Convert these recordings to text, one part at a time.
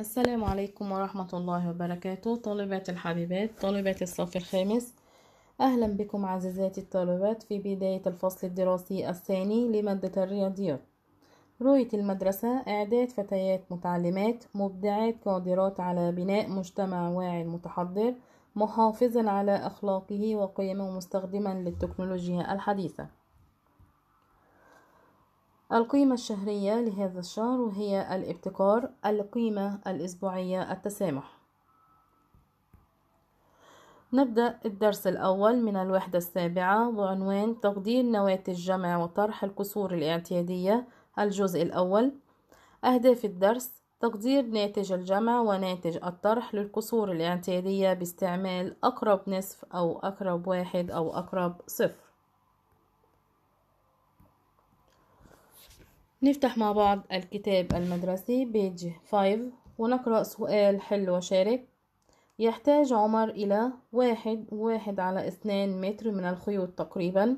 السلام عليكم ورحمة الله وبركاته طالبات الحبيبات طالبات الصف الخامس أهلا بكم عزيزاتي الطالبات في بداية الفصل الدراسي الثاني لمادة الرياضيات رؤية المدرسة إعداد فتيات متعلمات مبدعات قادرات على بناء مجتمع واعي متحضر محافظا على أخلاقه وقيمه مستخدما للتكنولوجيا الحديثة القيمة الشهرية لهذا الشهر وهي الابتكار القيمة الأسبوعية التسامح نبدأ الدرس الأول من الوحدة السابعة بعنوان تقدير نواتج جمع وطرح الكسور الاعتيادية الجزء الأول أهداف الدرس تقدير ناتج الجمع وناتج الطرح للكسور الاعتيادية باستعمال أقرب نصف أو أقرب واحد أو أقرب صفر نفتح مع بعض الكتاب المدرسي بيج 5 ونقرأ سؤال حل وشارك يحتاج عمر إلى واحد واحد على اثنان متر من الخيوط تقريبا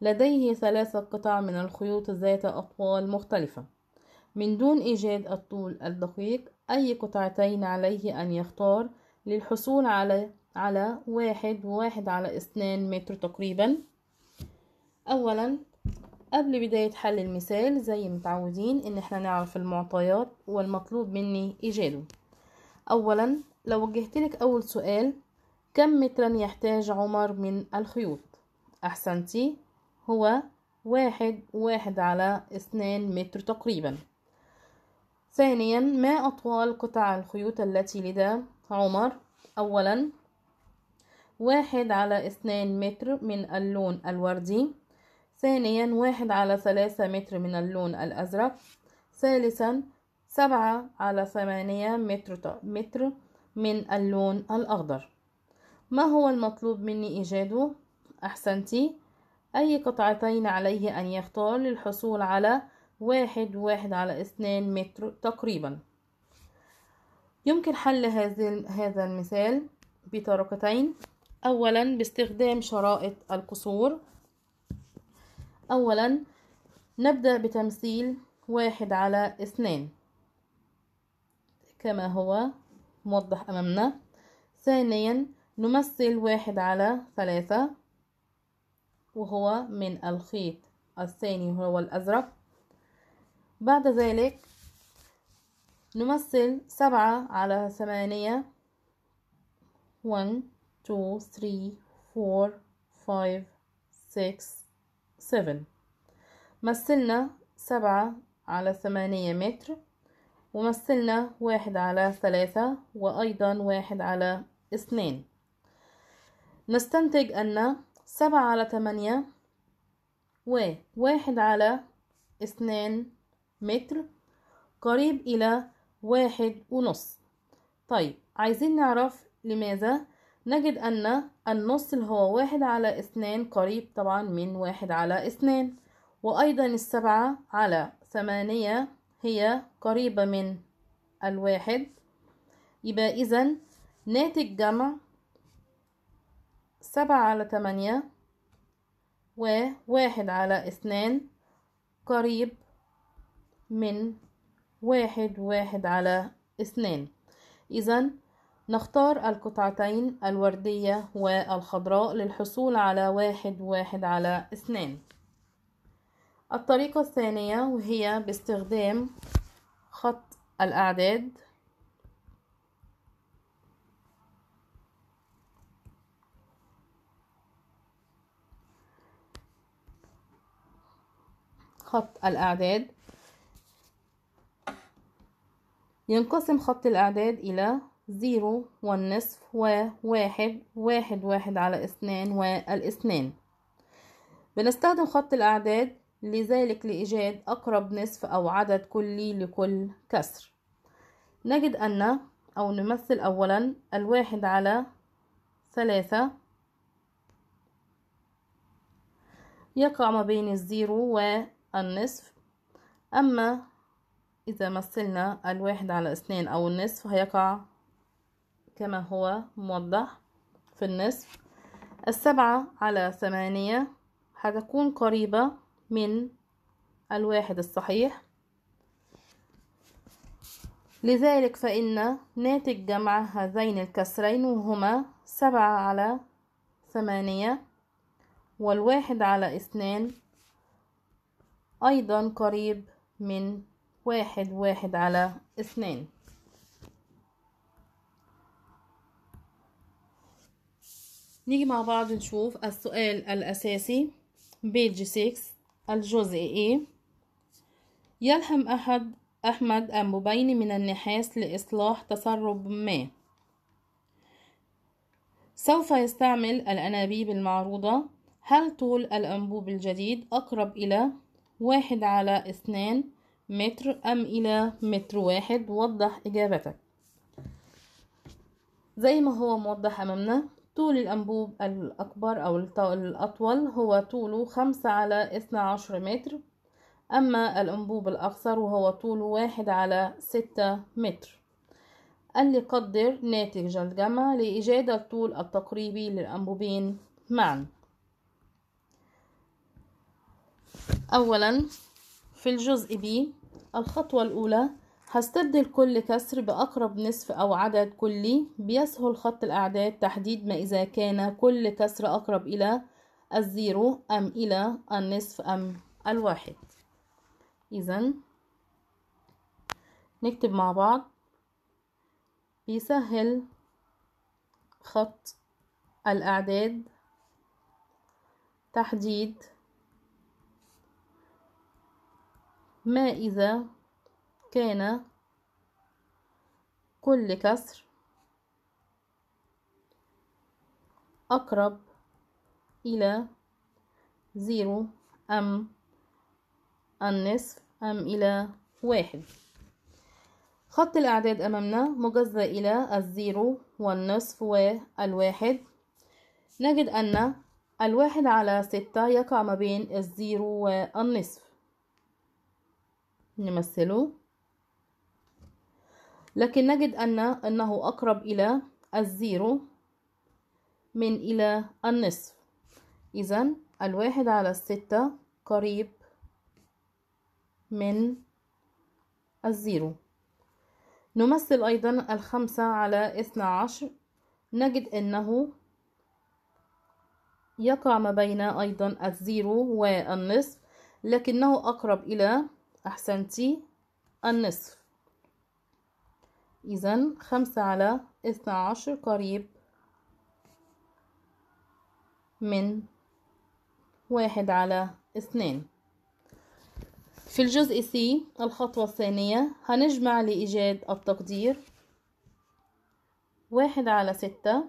لديه ثلاثة قطع من الخيوط ذات أطوال مختلفة من دون إيجاد الطول الدقيق أي قطعتين عليه أن يختار للحصول على على واحد واحد على اثنان متر تقريبا أولا قبل بداية حل المثال زي متعودين ان احنا نعرف المعطيات والمطلوب مني ايجاده اولا لو وجهتلك اول سؤال كم مترا يحتاج عمر من الخيوط احسنتي هو واحد واحد على اثنان متر تقريبا ثانيا ما اطوال قطع الخيوط التي لدى عمر اولا واحد على اثنان متر من اللون الوردي ثانيا واحد على ثلاثة متر من اللون الأزرق ثالثا سبعة على ثمانية متر, متر من اللون الأخضر ما هو المطلوب مني إيجاده؟ أحسنتي أي قطعتين عليه أن يختار للحصول على واحد واحد على اثنان متر تقريبا يمكن حل هذا المثال بطريقتين أولا باستخدام شرائط القصور أولا نبدأ بتمثيل واحد على اثنين كما هو موضح أمامنا ثانيا نمثل واحد على ثلاثة وهو من الخيط الثاني هو الأزرق بعد ذلك نمثل سبعة على ثمانية 1 2 3 4 5 6 7 مثلنا سبعة على ثمانية متر ومثلنا واحد على ثلاثة وأيضا واحد على اثنين نستنتج أن سبعة على ثمانية وواحد على اثنان متر قريب إلى واحد ونص طيب عايزين نعرف لماذا نجد أن النص اللي هو واحد على اثنان قريب طبعا من واحد على اثنان وأيضا السبعة على ثمانية هي قريبة من الواحد يبقى إذا ناتج جمع سبعة على تمانية وواحد على اثنان قريب من واحد واحد على اثنان إذا نختار القطعتين الوردية والخضراء للحصول على واحد واحد على اثنان الطريقة الثانية وهي باستخدام خط الأعداد خط الأعداد ينقسم خط الأعداد إلى زيرو والنصف وواحد واحد واحد على اثنان والاثنان بنستخدم خط الأعداد لذلك لإيجاد أقرب نصف أو عدد كلي لكل كسر نجد أن أو نمثل أولا الواحد على ثلاثة يقع ما بين الزيرو والنصف أما إذا مثلنا الواحد على اثنين أو النصف هيقع كما هو موضح في النصف السبعة على ثمانية هتكون قريبة من الواحد الصحيح لذلك فإن ناتج جمع هذين الكسرين وهما سبعة على ثمانية والواحد على اثنان أيضا قريب من واحد واحد على اثنان نيجي مع بعض نشوف السؤال الأساسي بيج 6 الجزء A يلهم أحد أحمد أنبوبين من النحاس لإصلاح تسرب ما سوف يستعمل الأنابيب المعروضة هل طول الأنبوب الجديد أقرب إلى واحد على اثنان متر أم إلى متر واحد وضح إجابتك زي ما هو موضح أمامنا طول الأنبوب الأكبر أو الأطول هو طوله خمسة على اثنى عشر متر أما الأنبوب الأقصر وهو طوله واحد على ستة متر قال لي قدر ناتج الجمع لإيجاد الطول التقريبي للأنبوبين معا أولا في الجزء B الخطوة الأولى هستبدل كل كسر بأقرب نصف أو عدد كلي بيسهل خط الأعداد تحديد ما إذا كان كل كسر أقرب إلى الزيرو أم إلى النصف أم الواحد إذا نكتب مع بعض بيسهل خط الأعداد تحديد ما إذا كان كل كسر أقرب إلى زيرو أم النصف أم إلى واحد خط الأعداد أمامنا مجزأ إلى الزيرو والنصف والواحد نجد أن الواحد على ستة يقع ما بين الزيرو والنصف نمثله لكن نجد أن أنه أقرب إلى الزيرو من إلى النصف إذا الواحد على الستة قريب من الزيرو نمثل أيضا الخمسة على اثنى عشر نجد أنه يقع ما بين أيضا الزيرو والنصف لكنه أقرب إلى أحسنتي النصف إذا خمسة على اثنى عشر قريب من واحد على اثنين في الجزء C الخطوة الثانية هنجمع لإيجاد التقدير واحد على ستة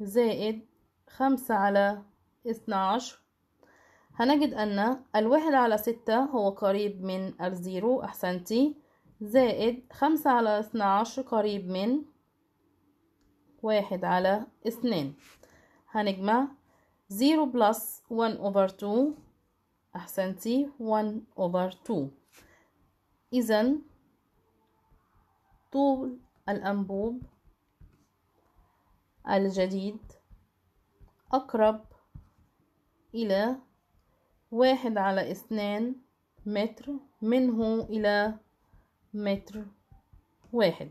زائد خمسة على اثنى عشر هنجد أن الواحد على ستة هو قريب من الزيرو أحسنتي زائد خمسة على اتناشر قريب من واحد على اتنين هنجمع زيرو بلس ون اوفر تو احسنتي ون اوفر تو اذا طول الانبوب الجديد اقرب الى واحد على اثنان متر منه الى متر واحد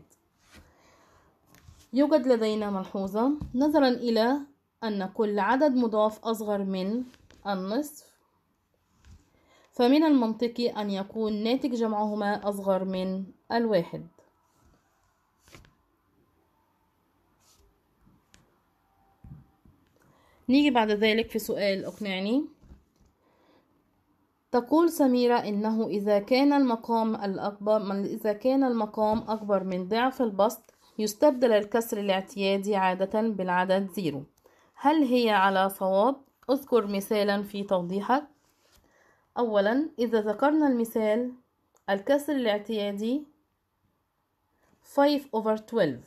يوجد لدينا ملحوظة نظرا إلى أن كل عدد مضاف أصغر من النصف فمن المنطقي أن يكون ناتج جمعهما أصغر من الواحد نيجي بعد ذلك في سؤال أقنعني تقول سميرة إنه إذا كان المقام الأكبر من إذا كان المقام أكبر من ضعف البسط يستبدل الكسر الاعتيادي عادة بالعدد زيرو هل هي على صواب؟ اذكر مثالا في توضيحك أولا إذا ذكرنا المثال الكسر الاعتيادي 5 over 12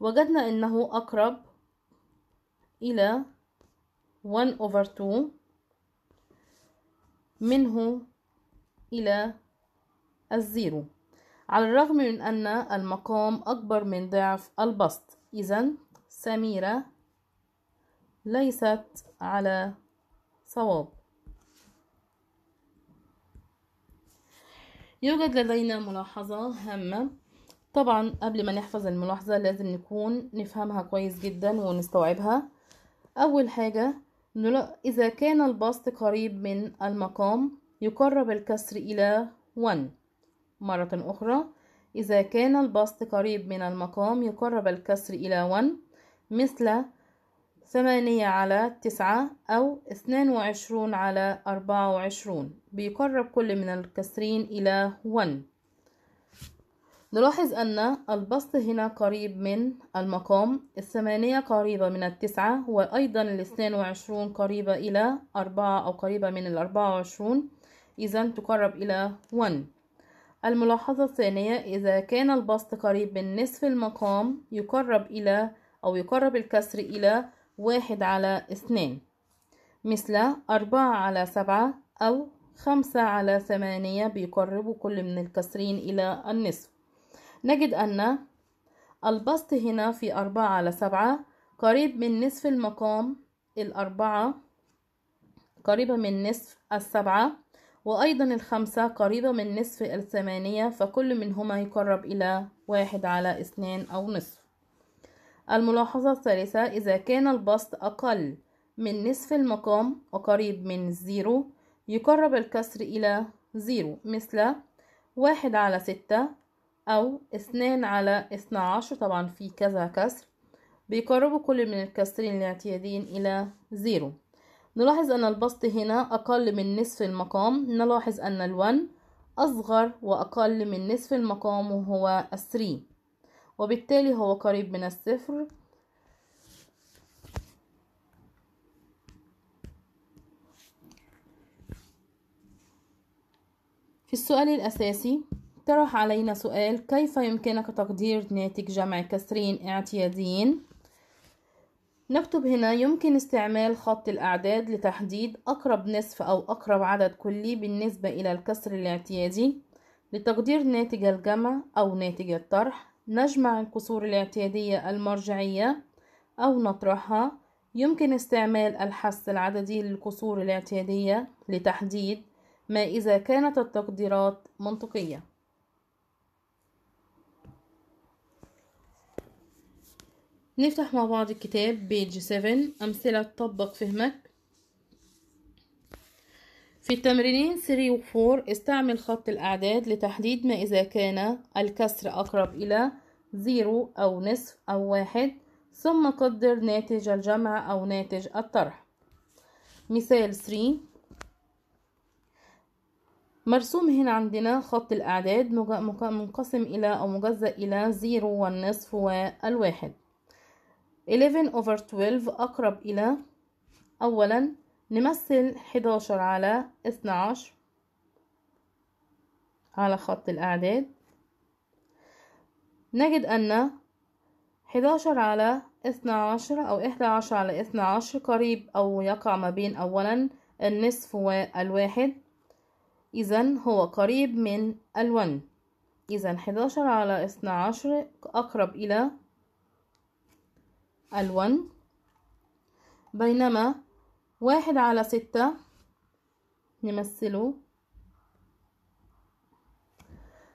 وجدنا أنه أقرب إلى 1 over 2 منه إلى الزيرو على الرغم من أن المقام أكبر من ضعف البسط إذا سميرة ليست على صواب يوجد لدينا ملاحظة هامة طبعا قبل ما نحفظ الملاحظة لازم نكون نفهمها كويس جدا ونستوعبها أول حاجة إذا كان البسط قريب من المقام يقرب الكسر إلى 1 مرة أخرى إذا كان البسط قريب من المقام يقرب الكسر إلى 1 مثل 8 على 9 أو 22 على 24 بيقرب كل من الكسرين إلى 1 نلاحظ أن البسط هنا قريب من المقام الثمانية قريبة من التسعة وأيضا الاثنين وعشرون قريبة إلى أربعة أو قريبة من الأربعة وعشرون إذا تقرب إلى 1 الملاحظة الثانية إذا كان البسط قريب من نصف المقام يقرب إلى أو يقرب الكسر إلى واحد على اثنين مثل أربعة على سبعة أو خمسة على ثمانية بيقربوا كل من الكسرين إلى النصف نجد أن البسط هنا في أربعة على سبعة قريب من نصف المقام الأربعة قريبة من نصف السبعة وأيضا الخمسة قريبة من نصف الثمانية فكل منهما يقرب إلى واحد على اثنين أو نصف الملاحظة الثالثة إذا كان البسط أقل من نصف المقام وقريب من الزيرو يقرب الكسر إلى زيرو مثل واحد على ستة أو اثنان على اثنى عشر طبعا في كذا كسر بيقربوا كل من الكسرين الاعتياديين إلى زيرو نلاحظ أن البسط هنا أقل من نصف المقام نلاحظ أن الون أصغر وأقل من نصف المقام وهو الثري وبالتالي هو قريب من الصفر في السؤال الأساسي طرح علينا سؤال كيف يمكنك تقدير ناتج جمع كسرين اعتياديين نكتب هنا يمكن استعمال خط الأعداد لتحديد أقرب نصف أو أقرب عدد كلي بالنسبة إلى الكسر الاعتيادي لتقدير ناتج الجمع أو ناتج الطرح نجمع الكسور الاعتيادية المرجعية أو نطرحها يمكن استعمال الحث العددي للكسور الاعتيادية لتحديد ما إذا كانت التقديرات منطقية نفتح مع بعض الكتاب بيج 7 أمثلة تطبق فهمك في التمرينين 3 و 4 استعمل خط الأعداد لتحديد ما إذا كان الكسر أقرب إلى 0 أو نصف أو واحد ثم قدر ناتج الجمع أو ناتج الطرح مثال 3 مرسوم هنا عندنا خط الأعداد منقسم إلى أو مجزأ إلى 0 والنصف والواحد 11 over 12 أقرب إلى أولا نمثل 11 على 12 على خط الأعداد نجد أن 11 على 12 أو 11 على 12 قريب أو يقع ما بين أولا النصف والواحد إذا هو قريب من الون إذا 11 على 12 أقرب إلى ال1 بينما واحد على ستة نمثله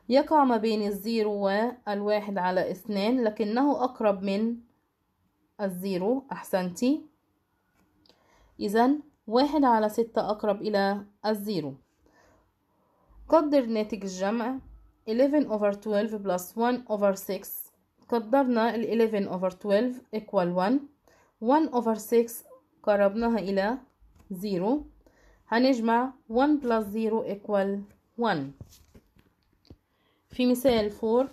يقع ما بين الزيرو والواحد على اثنان لكنه أقرب من الزيرو أحسنتي إذا واحد على ستة أقرب إلى الزيرو قدر ناتج الجمع 11 over 12 plus 1 over 6 قدرنا ال 11 over 12 equal 1 1 over 6 قربناها إلى 0 هنجمع 1 plus 0 equal 1 في مثال 4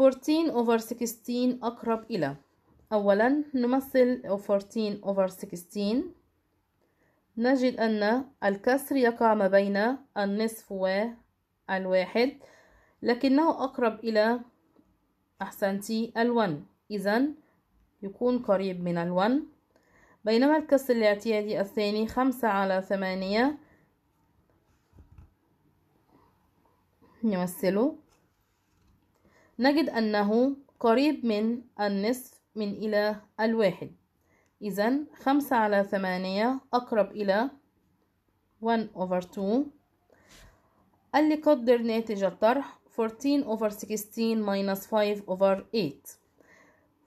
14 over 16 أقرب إلى أولا نمثل 14 over 16 نجد أن الكسر يقع ما بين النصف والواحد لكنه أقرب إلى أحسنتي الون إذا يكون قريب من الون بينما الكسر الاعتيادي الثاني خمسة على ثمانية نمثله نجد أنه قريب من النصف من إلى الواحد إذا خمسة على ثمانية أقرب إلى 1 over 2 اللي قدر ناتج الطرح 14 over 16 minus 5 over 8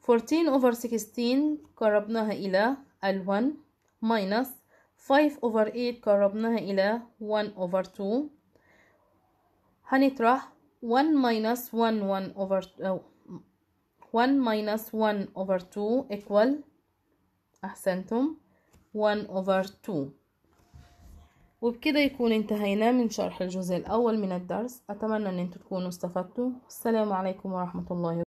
14 over 16 قربناها إلى ال 1 minus 5 over 8 قربناها إلى 1 over 2 هنطرح 1 minus 1 1 over 1 minus 1 over 2 equal أحسنتم 1 over 2 وبكده يكون انتهينا من شرح الجزء الأول من الدرس أتمنى أن انتم تكونوا استفدتوا السلام عليكم ورحمة الله